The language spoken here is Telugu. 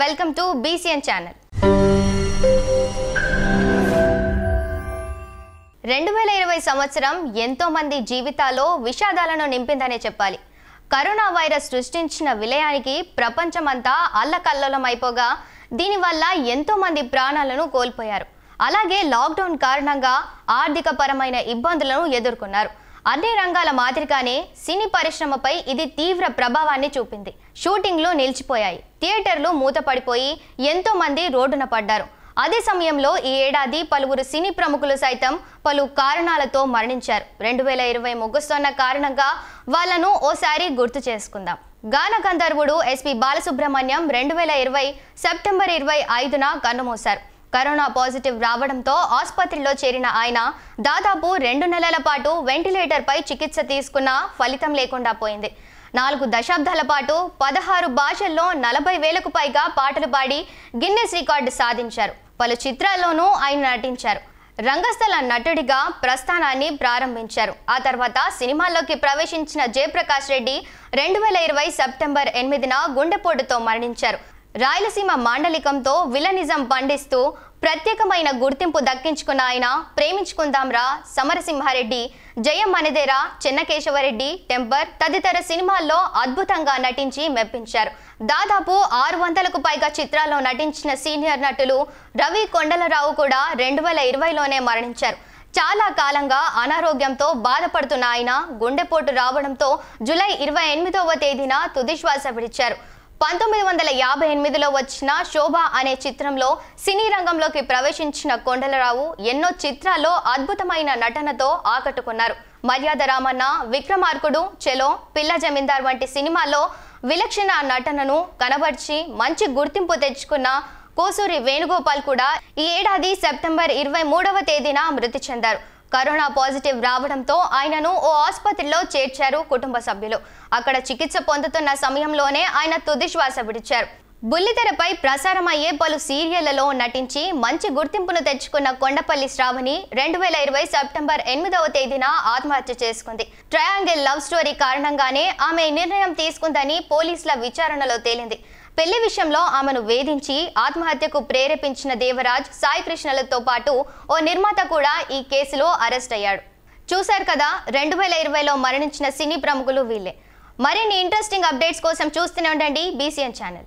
వెల్కమ్ టు బీసీఎన్ ఛానల్ రెండు వేల ఇరవై సంవత్సరం ఎంతో మంది జీవితాల్లో విషాదాలను నింపిందనే చెప్పాలి కరోనా వైరస్ సృష్టించిన విలయానికి ప్రపంచమంతా అల్లకల్లోలమైపోగా దీనివల్ల ఎంతో మంది ప్రాణాలను కోల్పోయారు అలాగే లాక్డౌన్ కారణంగా ఆర్థిక పరమైన ఇబ్బందులను ఎదుర్కొన్నారు అన్ని రంగాల మాదిరిగానే సినీ పరిశ్రమపై ఇది తీవ్ర ప్రభావాన్ని చూపింది షూటింగ్లు నిలిచిపోయాయి థియేటర్లు మూతపడిపోయి ఎంతో మంది రోడ్డున పడ్డారు అదే సమయంలో ఈ ఏడాది పలువురు సినీ ప్రముఖులు సైతం పలు కారణాలతో మరణించారు రెండు వేల ఇరవై ముగుస్తున్న కారణంగా వాళ్లను ఓసారి గుర్తు చేసుకుందాం గాన గంధర్వుడు ఎస్పి బాలసుబ్రహ్మణ్యం రెండు వేల ఇరవై సెప్టెంబర్ ఇరవై ఐదున కన్నుమూశారు కరోనా పాజిటివ్ రావడంతో ఆసుపత్రిలో చేరిన ఆయన దాదాపు రెండు నెలల పాటు వెంటిలేటర్పై చికిత్స తీసుకున్న ఫలితం లేకుండా పోయింది నాలుగు దశాబ్దాల పాటు పదహారు భాషల్లో నలభై వేలకు పైగా పాటలు పాడి గిన్నెస్ రికార్డు సాధించారు పలు చిత్రాల్లోనూ ఆయన నటించారు రంగస్థల నటుడిగా ప్రస్థానాన్ని ప్రారంభించారు ఆ తర్వాత సినిమాల్లోకి ప్రవేశించిన జయప్రకాష్ రెడ్డి రెండు వేల ఇరవై సెప్టెంబర్ ఎనిమిదిన గుండెపోటుతో మరణించారు రాయలసీమ మాండలికంతో విలనిజం పండిస్తూ ప్రత్యేకమైన గుర్తింపు దక్కించుకున్న ఆయన ప్రేమించుకుందాంరా సమరసింహారెడ్డి జయం అనిదేరా చెన్నకేశవరెడ్డి టెంపర్ తదితర సినిమాల్లో అద్భుతంగా నటించి మెప్పించారు దాదాపు ఆరు వందలకు పైగా చిత్రాల్లో నటించిన సీనియర్ నటులు రవి కొండలరావు కూడా రెండు వేల ఇరవైలోనే మరణించారు చాలా కాలంగా అనారోగ్యంతో బాధపడుతున్న ఆయన గుండెపోటు రావడంతో జులై ఇరవై ఎనిమిదవ తేదీన తుదిశ్వాస విడిచారు పంతొమ్మిది వందల యాభై ఎనిమిదిలో వచ్చిన శోభ అనే చిత్రంలో సినీ రంగంలోకి ప్రవేశించిన కొండలరావు ఎన్నో చిత్రాల్లో అద్భుతమైన నటనతో ఆకట్టుకున్నారు మర్యాద రామన్న విక్రమార్కుడు చెలో పిల్ల జమీందార్ వంటి సినిమాల్లో విలక్షణ నటనను కనబర్చి మంచి గుర్తింపు తెచ్చుకున్న కోసూరి వేణుగోపాల్ కూడా ఈ ఏడాది సెప్టెంబర్ ఇరవై మూడవ తేదీన మృతి చెందారు కరోనా పాజిటివ్ రావడంతో ఆయనను ఓ ఆసుపత్రిలో చేర్చారు కుటుంబ సభ్యులు అక్కడ చికిత్స పొందుతున్న సమయంలోనే ఆయన తుదిశ్వాస విడిచారు బుల్లితెరపై ప్రసారమయ్యే పలు సీరియళ్లలో నటించి మంచి గుర్తింపును తెచ్చుకున్న కొండపల్లి శ్రావణి రెండు వేల ఇరవై సెప్టెంబర్ ఎనిమిదవ తేదీన ఆత్మహత్య చేసుకుంది ట్రయాంగిల్ లవ్ స్టోరీ కారణంగానే ఆమె నిర్ణయం తీసుకుందని పోలీసుల విచారణలో తేలింది పెళ్లి విషయంలో ఆమెను వేధించి ఆత్మహత్యకు ప్రేరేపించిన దేవరాజ్ సాయి కృష్ణలతో పాటు ఓ నిర్మాత కూడా ఈ కేసులో అరెస్ట్ అయ్యాడు చూశారు కదా రెండు వేల ఇరవైలో మరణించిన సినీ ప్రముఖులు వీళ్ళే మరిన్ని ఇంట్రెస్టింగ్ అప్డేట్స్ కోసం చూస్తూనే ఉండండి బీసీఎన్ ఛానల్